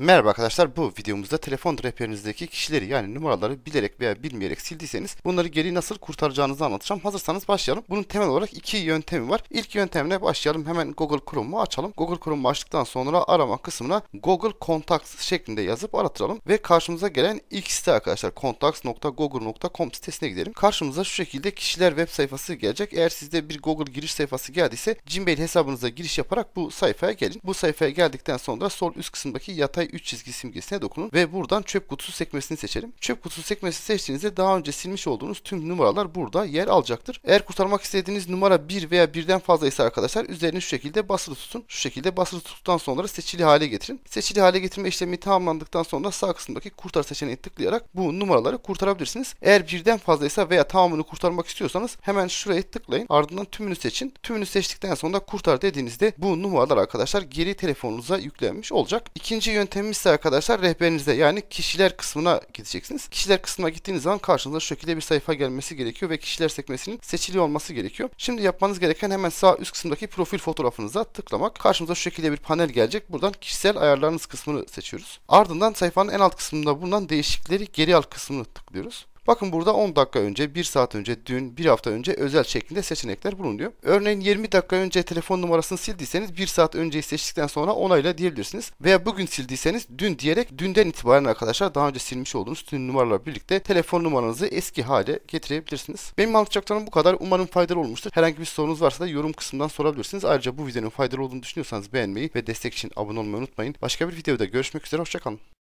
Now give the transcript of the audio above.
Merhaba arkadaşlar bu videomuzda telefon rehberinizdeki kişileri yani numaraları bilerek veya bilmeyerek sildiyseniz bunları geri nasıl kurtaracağınızı anlatacağım. Hazırsanız başlayalım. Bunun temel olarak iki yöntemi var. İlk yöntemle başlayalım. Hemen Google Chrome'u açalım. Google Chrome'u açtıktan sonra arama kısmına Google Contacts şeklinde yazıp aratıralım ve karşımıza gelen ilk site arkadaşlar contacts.google.com sitesine gidelim. Karşımıza şu şekilde kişiler web sayfası gelecek. Eğer sizde bir Google giriş sayfası geldiyse Gmail hesabınıza giriş yaparak bu sayfaya gelin. Bu sayfaya geldikten sonra sol üst kısımdaki yatay 3 çizgi simgesine dokunun ve buradan çöp kutusu sekmesini seçelim. Çöp kutusu sekmesini seçtiğinizde daha önce silmiş olduğunuz tüm numaralar burada yer alacaktır. Eğer kurtarmak istediğiniz numara 1 veya birden fazla ise arkadaşlar üzerini şu şekilde basılı tutun. Şu şekilde basılı tuttuktan sonra seçili hale getirin. Seçili hale getirme işlemi tamamlandıktan sonra sağ kısımdaki kurtar seçeneğini tıklayarak bu numaraları kurtarabilirsiniz. Eğer birden fazlaysa veya tamamını kurtarmak istiyorsanız hemen şuraya tıklayın. Ardından tümünü seçin. Tümünü seçtikten sonra kurtar dediğinizde bu numaralar arkadaşlar geri telefonunuza yüklenmiş olacak. İkinci yöntem yöntemimizse arkadaşlar rehberinize yani kişiler kısmına gideceksiniz. Kişiler kısmına gittiğiniz zaman karşınıza şu şekilde bir sayfa gelmesi gerekiyor ve kişiler sekmesinin seçili olması gerekiyor. Şimdi yapmanız gereken hemen sağ üst kısımdaki profil fotoğrafınıza tıklamak. Karşımıza şu şekilde bir panel gelecek. Buradan kişisel ayarlarınız kısmını seçiyoruz. Ardından sayfanın en alt kısmında bulunan değişikleri geri al kısmını tıklıyoruz. Bakın burada 10 dakika önce, 1 saat önce, dün, 1 hafta önce özel şeklinde seçenekler bulunuyor. Örneğin 20 dakika önce telefon numarasını sildiyseniz 1 saat önceyi seçtikten sonra onayla diyebilirsiniz. Veya bugün sildiyseniz dün diyerek dünden itibaren arkadaşlar daha önce silmiş olduğunuz tüm numaralarla birlikte telefon numaranızı eski hale getirebilirsiniz. Benim anlatacaklarım bu kadar. Umarım faydalı olmuştur. Herhangi bir sorunuz varsa da yorum kısmından sorabilirsiniz. Ayrıca bu videonun faydalı olduğunu düşünüyorsanız beğenmeyi ve destek için abone olmayı unutmayın. Başka bir videoda görüşmek üzere. Hoşçakalın.